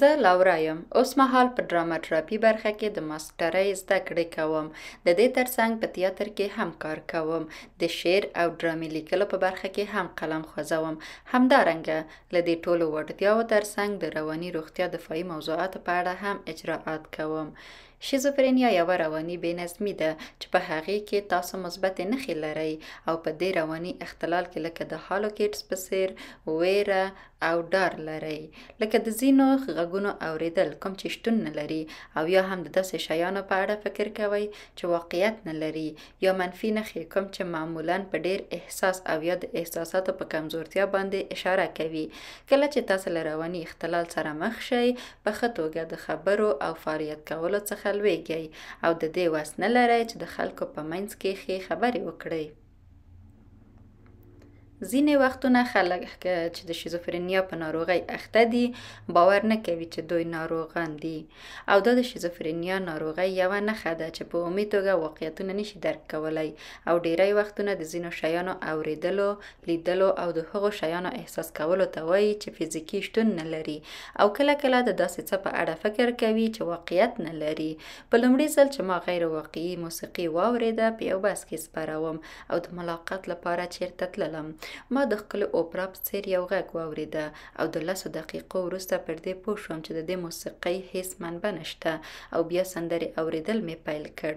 زه لاورا یم اوس مهال په ډراما تراپی برخه کې د ماسټرۍ زده کړې کوم د دې ترڅنګ په تیاتر کې هم کار کوم د شعر او ډرامې لیکلو په برخه کې هم قلم خوځوم همدارنګه له دې ټولو وړتیاو ترڅنګ د رواني روغتیا دفاعي موضوعاتو په اړه هم اجراعات کوم شیزوفرینیا یوه رواني بې نظمي ده چې په هغې کې تاسو مثبتې نښې لرئ او په دې رواني اختلال کې لکه د هالوکیټس په څیر ویره او ډار لرئ لکه د ځینو غږونو اوریدل کوم چې شتون نه لري او یا هم د داسې شیانو په اړه فکر کوئ چې واقعیت نه لري یا منفي نښې کوم چې معمولا په ډیر احساس او یا د احساساتو په کمزورتیا باندې اشاره کوي کله چې تاسو له رواني اختلال سره مخ شئ په ښه توګه د خبرو او فعالیت کولو څخه لویږئ او د دې وس نه لرئ چې د خلکو په منځ کې ښې خبرې وکړئ ځینې وختونه خلک چې د شیزوفرنیا په ناروغۍ اخته دي باور نه کوي چې دوی ناروغان دي او دا د شیزوفرنیا ناروغۍ یوه نښه ده چې په عمومي توګه واقعیتونه نشي درک کولی او ډیری وختونه د ځینو شیانو اوریدلو لیدلو او د هغو شیانو احساس کولو ته وایي چې فزیکي شتون نه لري او کله کله د داسې څه په اړه فکر کوي چې واقعیت نه لري په لومړي ځل چې ما غیر واقعي موسیقي واوریده په یو بس کې سپروم او د ملاقات لپاره چیرته تللم ما د خپل اوپرا په څیر یو غږ واوریده او د لسو دقیقو وروسته پر دې پوه شوم چې د دې موسیقۍ هیڅ منبع نشته او بیا سندرې اوریدل مې پیل کړ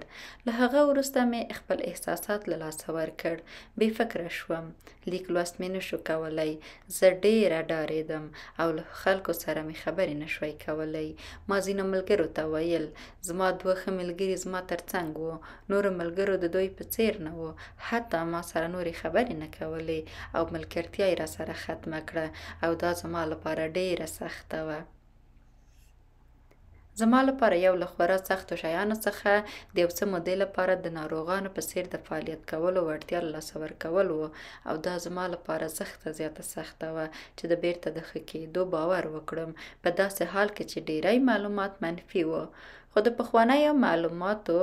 له هغه وروسته مې خپل احساسات له لاسه ورکړ بې فکره شوم لیک لوست مې نشو کولی زه ډېره ډارېدم او له خلکو سره مې خبرې نشوی کولی ما ځینو ملګرو ته ویل زما دوه ښه ملګري زما تر څنګ وو نورو ملګرو د دوی په څیر نه وو حتی ما سره نورې خبرې نه کولې او ملګرتیا یې را سره ختمه کړه او دا زما لپاره ډیره سخته وه زما لپاره یو له خورا سختو شیانو څخه د یو څه مودې لپاره د ناروغانو په څیر د فعالیت کولو وړتیا له لاسه ورکول و او دا زما لپاره سخته زیاته سخته وه چې د بیرته د ښه کېدو باور وکړم په داسې حال کې چې ډیری معلومات منفي و خو د پخوانیو معلوماتو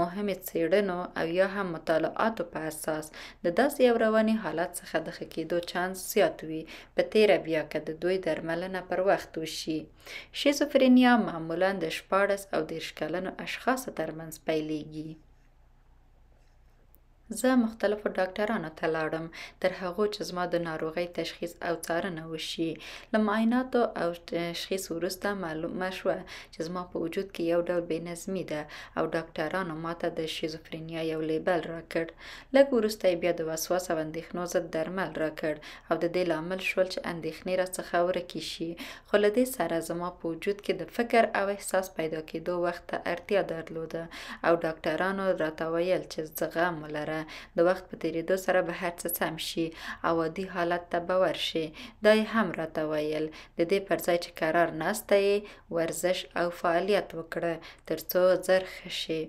مهمې څیړنو او یا هم مطالعاتو په اساس د داسې یو رواني حالت څخه د ښه کېدو چانس زیات وي په تیره بیا که د دوی درملنه پر وخت وشي شیزوفرینیا معمولا د شپاړس او دېرش کلنو اشخاصو ترمنځ پیلېږي زه مختلفو ډاکټرانو ته لاړم تر هغو چې زما د ناروغۍ تشخیص او څارنه وشي له معایناتو او تشخیص وروسته معلومه شوه چې زما په وجود کې یو ډول بې نظمي ده او ډاکټرانو ماته د شیزوفرینیا یو لیبل راکړ لږ وروسته بیا د وسواس او اندېښنو ضد درمل راکړ او د دې لامل شول چې اندېښنې راڅخه ورکې شي خو له دې سره زما په وجود کې د فکر او احساس پیدا کېدو وخت ته اړتیا درلوده او ډاکټرانو راته ویل چې زغم ولره د وخت په تیریدو سره به هر څه سم شي او عادي حالت ته به ورشي دا یې هم راته ویل د دې پر ځای چې قرار ناسته یې ورزش او فعالیت وکړه تر څو زر ښه شي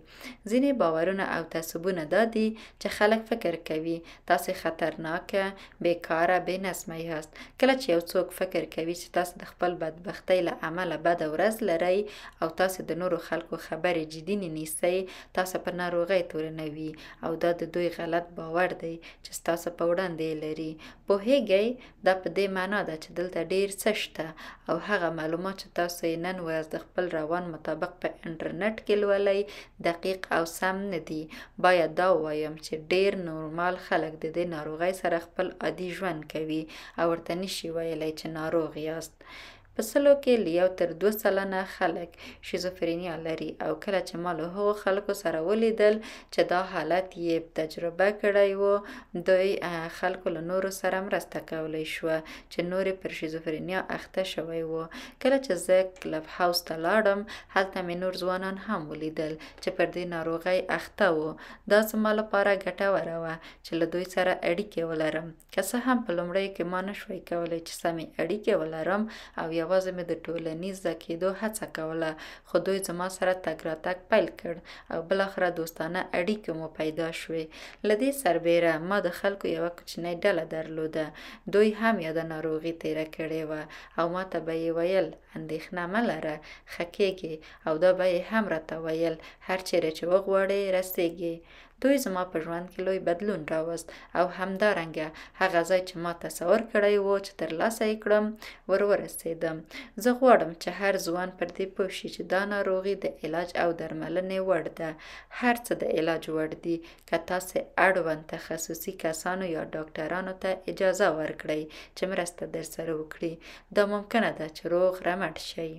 ځینې باورونه او تعصبونه دا دي چې خلک فکر کوي تاسې خطرناکه بیکاره بې نظمه یاست کله چې یو څوک فکر کوي چې تاسو د خپل بدبختۍ له امله بده ورځ لرئ او تاسو د نورو خلکو خبرې جدي نه نیسئ تاسو په ناروغۍ تورنوي او دا د دوی لوی غلط باور دی چې ستاسو په وړاندې لري پوهیږئ دا په دې معنا ده چې دلته ډیر څه شته او هغه معلومات چې تاسو یې نن ورځ د خپل روان مطابق په انټرنیټ کې لولئ دقیق او سم نه دي باید دا ووایم چې ډیر نورمال خلک د دې ناروغۍ سره خپل عادي ژوند کوي او ورته نشي ویلی چې ناروغ یاست په سلو کې له یو تر دوه سلنه خلک شیزوفرینیا لري او کله چې ما له هغو خلکو سره ولیدل چې دا حالت یې تجربه کړی و دوی خلکو له نورو سره مرسته کولی شوه چې نورې پر شیزوفرینیا اخته شوی و کله چې زه کلب هاوس ته لاړم هلته مې نور ځوانان هم ولیدل چې پر دې ناروغۍ اخته و دا زما لپاره ګټوره وه چې له دوی سره اړیکې ولرم که څه هم په لومړیو کې ما نشوی کولی چې سمې اړیکې ولرم او یو یوازې مې د ټولنیز زکیدو هڅه کوله خو دوی زما سره تګ راتګ پیل کړ او بالاخره دوستانه اړیکې مو پیدا شوې له دې سربیره ما د خلکو یوه کوچنۍ ډله درلوده دوی هم یاده ناروغي تیره کړې وه او ما ته به یې ویل اندېښنه مه لره ښه کیږي او دا به یې هم راته ویل هر چیرې چې وغواړې رسیږي دوی زما په ژوند کې لوی بدلون راوست او همدارنګه هغه ځای چې ما تصور کړی و چې ترلاسه یې کړم ور ورسېدم زه غواړم چې هر ځوان پر دې پوه شي چې دا ناروغي د علاج او درملنې وړ ده هر څه د علاج وړ دي که تاسې اړوند تخصصي کسانو یا ډاکټرانو ته اجازه ورکړئ چې مرسته درسره وکړي دا ممکنه ده چې روغ رمټ شئ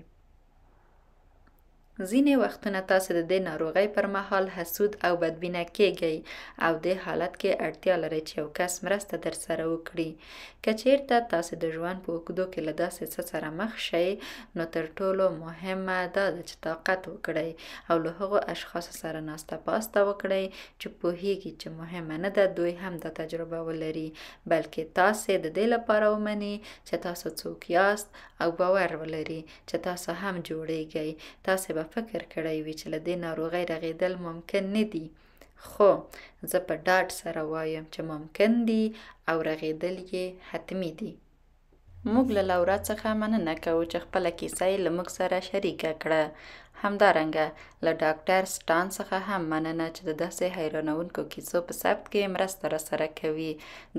ځینې وختونه تاسو د دې ناروغۍ پر مهال حسود او بدبینه کیږئ او دې حالت کې اړتیا لرئ چې یو کس مرسته درسره وکړي که چیرته تاسو د ژوند په اوږدو کې له داسې څه سره مخ شئ نو تر ټولو مهمه دا ده چې طاقت وکړئ او له هغو اشخاصو سره ناسته پاسته وکړئ چې پوهیږي چې مهمه نه ده دوی هم دا تجربه ولري بلکې تاسې د دې لپاره ومني چې تاسو څوک یاست او باور ولري چې تاسو هم جوړیږئ تاسې به فکر کړی وي چې له دې ناروغۍ رغېدل ممکن نه دي خو زه په ډاډ سره وایم چې ممکن دي او رغېدل یې حتمی دي موږ له لورا څخه مننه کوو چې خپله کیسه یې له موږ سره شریکه کړه همدارنګه له ډاکټر سټان څخه هم مننه چې د داسې حیرانونکو کیسو په ثبت کې مرسته راسره کوي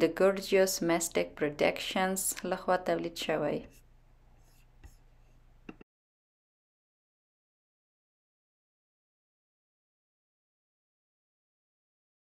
د ګورجیوس میسټک پروډکشنز لخوا تولید شوی